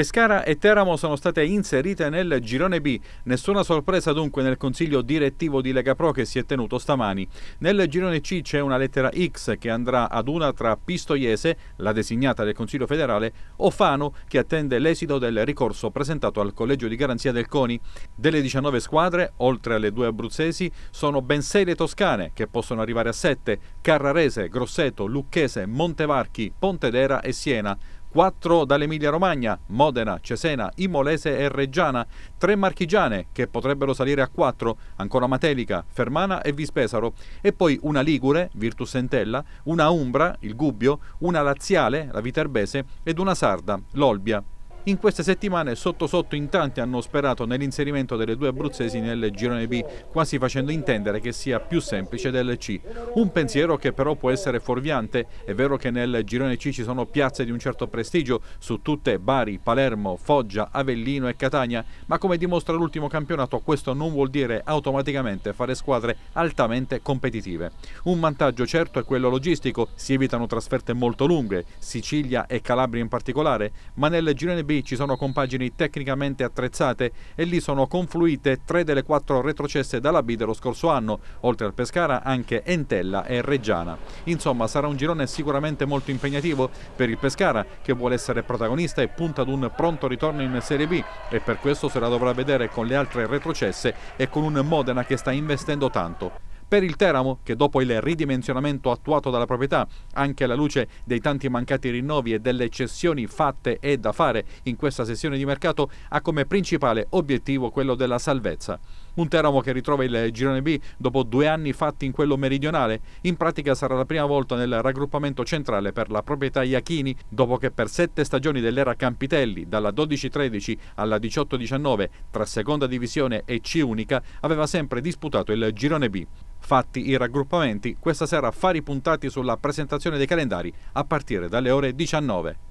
Pescara e Teramo sono state inserite nel girone B. Nessuna sorpresa dunque nel consiglio direttivo di Lega Pro che si è tenuto stamani. Nel girone C c'è una lettera X che andrà ad una tra Pistoiese, la designata del Consiglio federale, o Fano che attende l'esito del ricorso presentato al Collegio di Garanzia del CONI. Delle 19 squadre, oltre alle due abruzzesi, sono ben 6 le toscane che possono arrivare a 7, Carrarese, Grosseto, Lucchese, Montevarchi, Pontedera e Siena. 4 dall'Emilia Romagna, Modena, Cesena, Imolese e Reggiana, 3 marchigiane che potrebbero salire a 4, ancora Matelica, Fermana e Vispesaro, e poi una Ligure, Virtus Entella, una Umbra, il Gubbio, una Laziale, la Viterbese, ed una Sarda, l'Olbia. In queste settimane sotto sotto in tanti hanno sperato nell'inserimento delle due abruzzesi nel girone B, quasi facendo intendere che sia più semplice del C. Un pensiero che però può essere fuorviante, è vero che nel girone C ci sono piazze di un certo prestigio, su tutte Bari, Palermo, Foggia, Avellino e Catania, ma come dimostra l'ultimo campionato questo non vuol dire automaticamente fare squadre altamente competitive. Un vantaggio certo è quello logistico, si evitano trasferte molto lunghe, Sicilia e Calabria in particolare, ma nel girone B B ci sono compagini tecnicamente attrezzate e lì sono confluite tre delle quattro retrocesse dalla B dello scorso anno, oltre al Pescara anche Entella e Reggiana. Insomma sarà un girone sicuramente molto impegnativo per il Pescara che vuole essere protagonista e punta ad un pronto ritorno in Serie B e per questo se la dovrà vedere con le altre retrocesse e con un Modena che sta investendo tanto. Per il Teramo, che dopo il ridimensionamento attuato dalla proprietà, anche alla luce dei tanti mancati rinnovi e delle cessioni fatte e da fare in questa sessione di mercato, ha come principale obiettivo quello della salvezza. Un Teramo che ritrova il girone B dopo due anni fatti in quello meridionale. In pratica sarà la prima volta nel raggruppamento centrale per la proprietà Iachini, dopo che per sette stagioni dell'era Campitelli, dalla 12-13 alla 18-19, tra seconda divisione e C unica, aveva sempre disputato il girone B. Fatti i raggruppamenti, questa sera affari puntati sulla presentazione dei calendari a partire dalle ore 19.